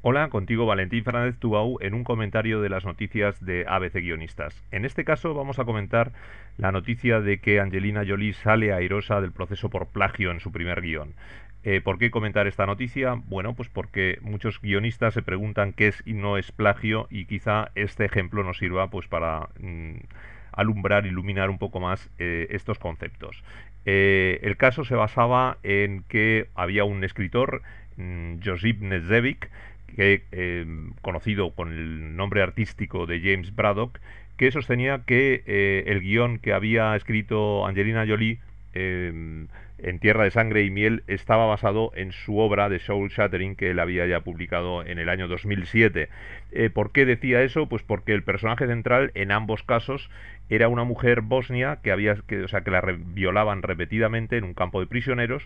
Hola, contigo Valentín Fernández Tubau en un comentario de las noticias de ABC Guionistas. En este caso vamos a comentar la noticia de que Angelina Jolie sale airosa del proceso por plagio en su primer guión. Eh, ¿Por qué comentar esta noticia? Bueno, pues porque muchos guionistas se preguntan qué es y no es plagio y quizá este ejemplo nos sirva pues para mm, alumbrar, iluminar un poco más eh, estos conceptos. Eh, el caso se basaba en que había un escritor mm, Josip Nezevic, que, em, conocido con el nombre artístico de James Braddock, que sostenía que eh, el guión que había escrito Angelina Jolie em, en Tierra de Sangre y Miel estaba basado en su obra de Soul Shattering que él había ya publicado en el año 2007. Eh, ¿Por qué decía eso? Pues porque el personaje central en ambos casos era una mujer bosnia que había que, sea, que la violaban repetidamente en un campo de prisioneros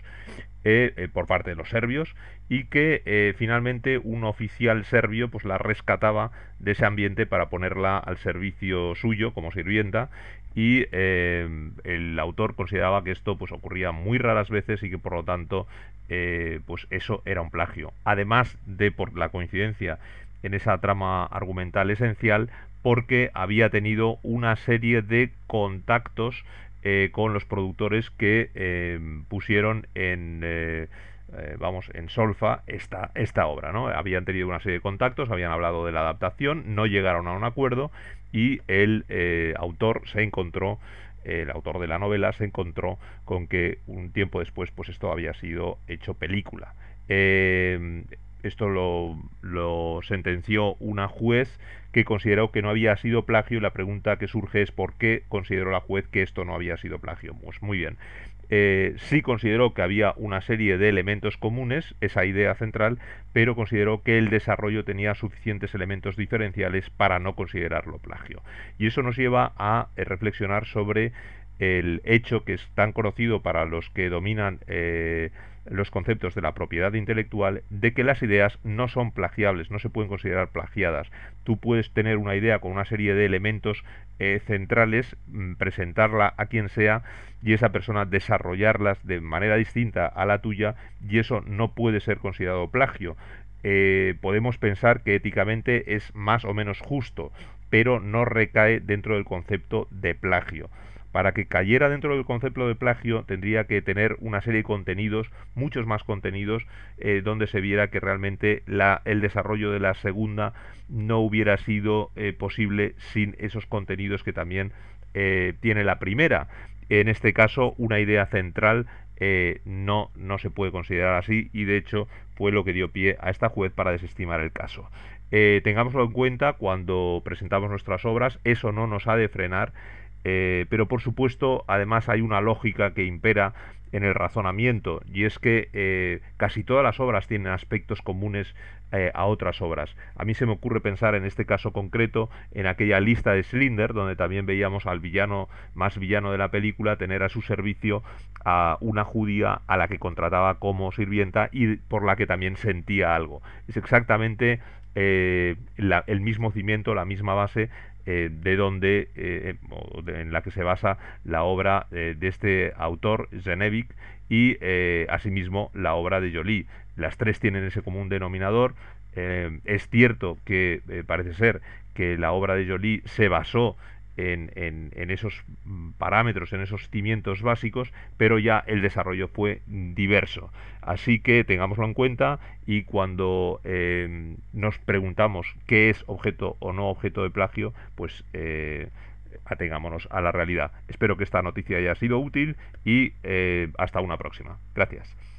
eh, eh, por parte de los serbios y que finalmente un oficial serbio pues la rescataba de ese ambiente para ponerla al servicio suyo como sirvienta y el autor consideraba que esto pues ocurría muy raras veces y que por lo tanto eh, pues eso era un plagio. Además de por la coincidencia en esa trama argumental esencial, porque había tenido una serie de contactos eh, con los productores que eh, pusieron en vamos en solfa esta, esta obra no habían tenido una serie de contactos habían hablado de la adaptación no llegaron a un acuerdo y el autor se encontró el autor de la novela se encontró con que un tiempo después pues esto había sido hecho película. Eh, esto lo, lo, sentenció una juez que consideró que no había sido plagio y la pregunta que surge es por qué consideró la juez que esto no había sido plagio. Pues muy bien. Eh, sí consideró que había una serie de elementos comunes, esa idea central, pero consideró que el desarrollo tenía suficientes elementos diferenciales para no considerarlo plagio. Y eso nos lleva a eh, reflexionar sobre el hecho que es tan conocido para los que dominan eh, los conceptos de la propiedad intelectual de que las ideas no son plagiables, no se pueden considerar plagiadas. Tú puedes tener una idea con una serie de elementos eh, centrales, mm, presentarla a quien sea y esa persona desarrollarlas de manera distinta a la tuya y eso no puede ser considerado plagio. Eh, podemos pensar que éticamente es más o menos justo, pero no recae dentro del concepto de plagio para que cayera dentro del concepto de plagio tendría que tener una serie de contenidos, muchos más contenidos, eh, donde se viera que realmente el desarrollo de la segunda no hubiera sido eh, posible sin esos contenidos que también eh, tiene la primera. En este caso, una idea central no, no se puede considerar así y de hecho fue lo que dio pie a esta juez para desestimar el caso. tengámoslo en cuenta cuando presentamos nuestras obras, eso no nos ha de frenar eh, pero por supuesto, además hay una lógica que impera en el razonamiento, y es que eh, casi todas las obras tienen aspectos comunes eh, a otras obras. A mí se me ocurre pensar en este caso concreto en aquella lista de Slinder, donde también veíamos al villano más villano de la película tener a su servicio a una judía a la que contrataba como sirvienta y por la que también sentía algo. Es exactamente el mismo cimiento, la misma base eh, de donde eh, em, en la que se basa la obra eh, de este autor Genevic y asimismo la obra de Jolie. Las tres tienen ese común denominador. es cierto que parece ser que la obra de Jolie se basó en, esos mm, parámetros, en esos cimientos básicos, pero ya el desarrollo fue diverso. Así que tengámoslo en cuenta y cuando eh, nos preguntamos qué es objeto o no objeto de plagio, pues eh, atengámonos a la realidad. Espero que esta noticia haya sido útil y eh, hasta una próxima. Gracias.